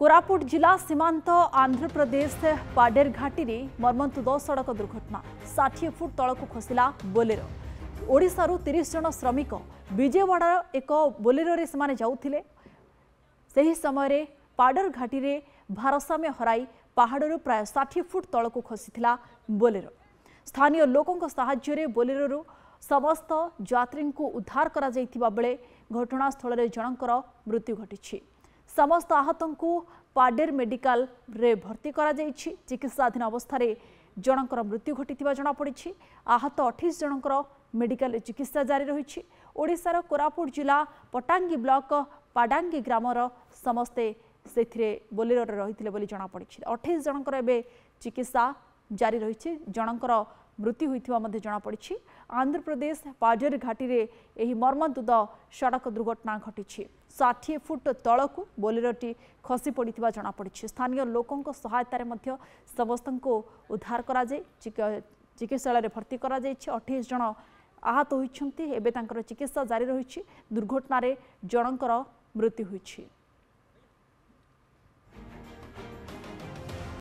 କୋରାପୁଟ ଜିଲ୍ଲା ସୀମାନ୍ତ ଆନ୍ଧ୍ରପ୍ରଦେଶ ପାଡେର ଘାଟିରେ ମର୍ମନ୍ତୁଦ ସଡ଼କ ଦୁର୍ଘଟଣା ଷାଠିଏ ଫୁଟ ତଳକୁ ଖସିଲା ବୋଲେରୋ ଓଡ଼ିଶାରୁ ତିରିଶ ଜଣ ଶ୍ରମିକ ବିଜୟୱାଡ଼ାର ଏକ ବୋଲେରୋରେ ସେମାନେ ଯାଉଥିଲେ ସେହି ସମୟରେ ପାଡର ଘାଟିରେ ଭାରସାମ୍ୟ ହରାଇ ପାହାଡ଼ରୁ ପ୍ରାୟ ଷାଠିଏ ଫୁଟ ତଳକୁ ଖସିଥିଲା ବୋଲେରୋ ସ୍ଥାନୀୟ ଲୋକଙ୍କ ସାହାଯ୍ୟରେ ବୋଲେରୋରୁ ସମସ୍ତ ଯାତ୍ରୀଙ୍କୁ ଉଦ୍ଧାର କରାଯାଇଥିବା ବେଳେ ଘଟଣାସ୍ଥଳରେ ଜଣଙ୍କର ମୃତ୍ୟୁ ଘଟିଛି ସମସ୍ତ ଆହତଙ୍କୁ ପାଡେର ମେଡିକାଲରେ ଭର୍ତ୍ତି କରାଯାଇଛି ଚିକିତ୍ସାଧୀନ ଅବସ୍ଥାରେ ଜଣଙ୍କର ମୃତ୍ୟୁ ଘଟିଥିବା ଜଣାପଡ଼ିଛି ଆହତ ଅଠେଇଶ ଜଣଙ୍କର ମେଡିକାଲରେ ଚିକିତ୍ସା ଜାରି ରହିଛି ଓଡ଼ିଶାର କୋରାପୁଟ ଜିଲ୍ଲା ପଟାଙ୍ଗୀ ବ୍ଲକ ପାଡାଙ୍ଗୀ ଗ୍ରାମର ସମସ୍ତେ ସେଥିରେ ବୋଲେରୋରେ ରହିଥିଲେ ବୋଲି ଜଣାପଡ଼ିଛି ଅଠେଇଶ ଜଣଙ୍କର ଏବେ ଚିକିତ୍ସା ଜାରି ରହିଛି ଜଣଙ୍କର ମୃତ୍ୟୁ ହୋଇଥିବା ମଧ୍ୟ ଜଣାପଡ଼ିଛି ଆନ୍ଧ୍ରପ୍ରଦେଶ ପାଜର ଘାଟିରେ ଏହି ମର୍ମନ୍ତୁଦ ସଡ଼କ ଦୁର୍ଘଟଣା ଘଟିଛି ଷାଠିଏ ଫୁଟ ତଳକୁ ବୋଲେରଟି ଖସି ପଡ଼ିଥିବା ଜଣାପଡ଼ିଛି ସ୍ଥାନୀୟ ଲୋକଙ୍କ ସହାୟତାରେ ମଧ୍ୟ ସମସ୍ତଙ୍କୁ ଉଦ୍ଧାର କରାଯାଇ ଚିକିତ୍ସାଳୟରେ ଭର୍ତ୍ତି କରାଯାଇଛି ଅଠେଇଶ ଜଣ ଆହତ ହୋଇଛନ୍ତି ଏବେ ତାଙ୍କର ଚିକିତ୍ସା ଜାରି ରହିଛି ଦୁର୍ଘଟଣାରେ ଜଣଙ୍କର ମୃତ୍ୟୁ ହୋଇଛି